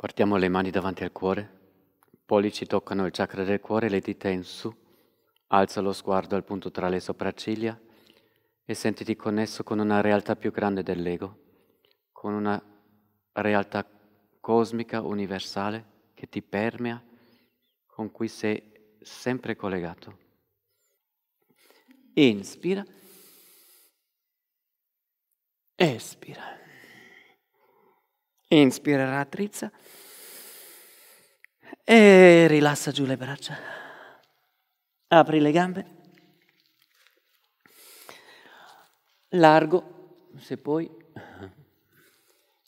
Portiamo le mani davanti al cuore, pollici toccano il chakra del cuore, le dita in su, alza lo sguardo al punto tra le sopracciglia e sentiti connesso con una realtà più grande dell'ego, con una realtà cosmica, universale, che ti permea, con cui sei sempre collegato. Inspira. Espira. Inspira, rattrizza. E rilassa giù le braccia. Apri le gambe. Largo, se puoi.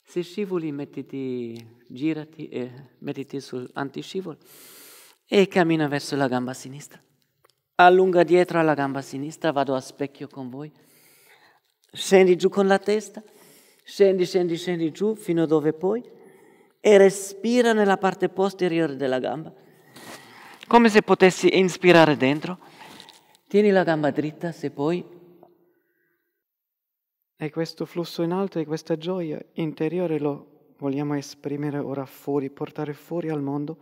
Se scivoli, mettiti, girati e mettiti sul sull'antiscivolo e cammina verso la gamba sinistra. Allunga dietro alla gamba sinistra, vado a specchio con voi. Scendi giù con la testa. Scendi, scendi, scendi giù fino a dove puoi e respira nella parte posteriore della gamba, come se potessi inspirare dentro. Tieni la gamba dritta se puoi. E questo flusso in alto e questa gioia interiore lo vogliamo esprimere ora fuori, portare fuori al mondo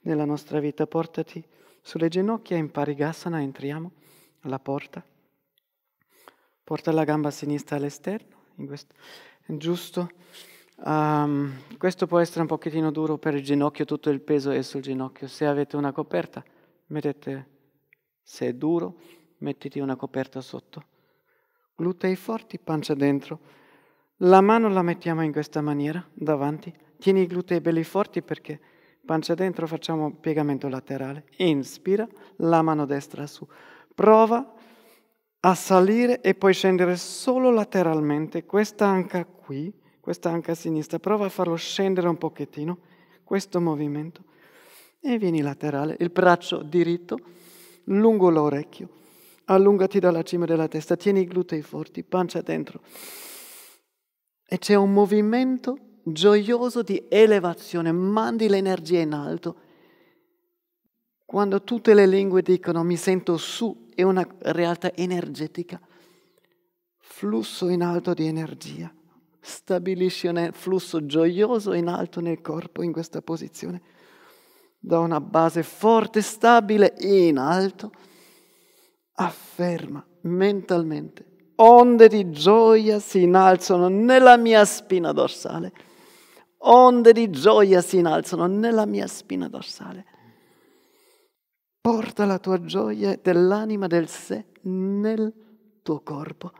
nella nostra vita. Portati sulle ginocchia in parigasana, entriamo alla porta. Porta la gamba sinistra all'esterno, in questo, giusto? Um, questo può essere un pochettino duro per il ginocchio, tutto il peso è sul ginocchio. Se avete una coperta, mettete, se è duro, mettiti una coperta sotto. Glutei forti, pancia dentro. La mano la mettiamo in questa maniera, davanti. Tieni i glutei belli forti perché pancia dentro facciamo piegamento laterale. Inspira, la mano destra su. Prova a salire e poi scendere solo lateralmente, questa anca qui, questa anca a sinistra, prova a farlo scendere un pochettino, questo movimento, e vieni laterale, il braccio diritto lungo l'orecchio, allungati dalla cima della testa, tieni i glutei forti, pancia dentro. E c'è un movimento gioioso di elevazione, mandi l'energia in alto quando tutte le lingue dicono mi sento su, è una realtà energetica, flusso in alto di energia. Stabilisci un flusso gioioso in alto nel corpo in questa posizione, da una base forte, stabile, in alto. Afferma mentalmente onde di gioia si innalzano nella mia spina dorsale. Onde di gioia si innalzano nella mia spina dorsale. Porta la tua gioia dell'anima del sé nel tuo corpo